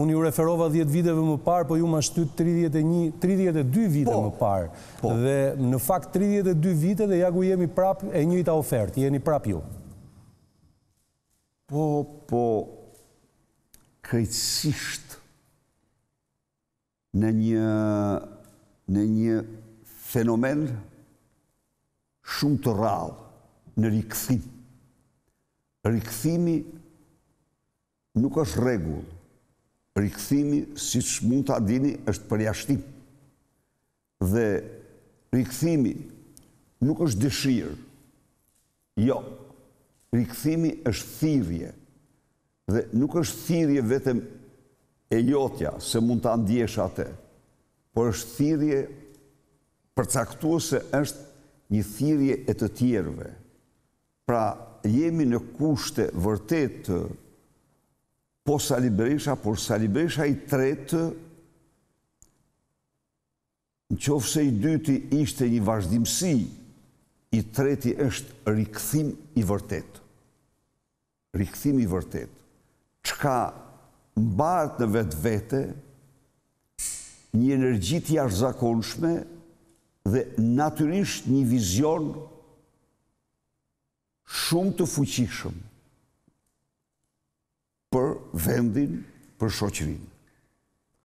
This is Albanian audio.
unë ju referova 10 viteve më parë, po ju ma shtyt 32 vite po, më parë. Po. Dhe në fakt 32 vite dhe ja ku jemi prap e njëjta ofertë, jeni prap ju. Po, po, këjtësisht në një, në një fenomen shumë të rralë në rikëthim. Rikëthimi nuk është regullë, rikëthimi, si që mund të adini, është përjashtim. Dhe rikëthimi nuk është dëshirë. Jo, rikëthimi është thirje. Dhe nuk është thirje vetëm e jotja, se mund të andjesh atë. Por është thirje se është një thirje e të tjerëve. Pra, jemi në kushte vërtet të po Sali Berisha, por Sali Berisha i tretë, në qofë se i dyti ishte një vazhdimësi, i treti është rikëthim i vërtet. Rikëthim i vërtet. Qka mbarët në vetë vete, një energjit jashtë zakonshme dhe naturisht një vizion shumë të fuqishëm për vendin për shoqërinë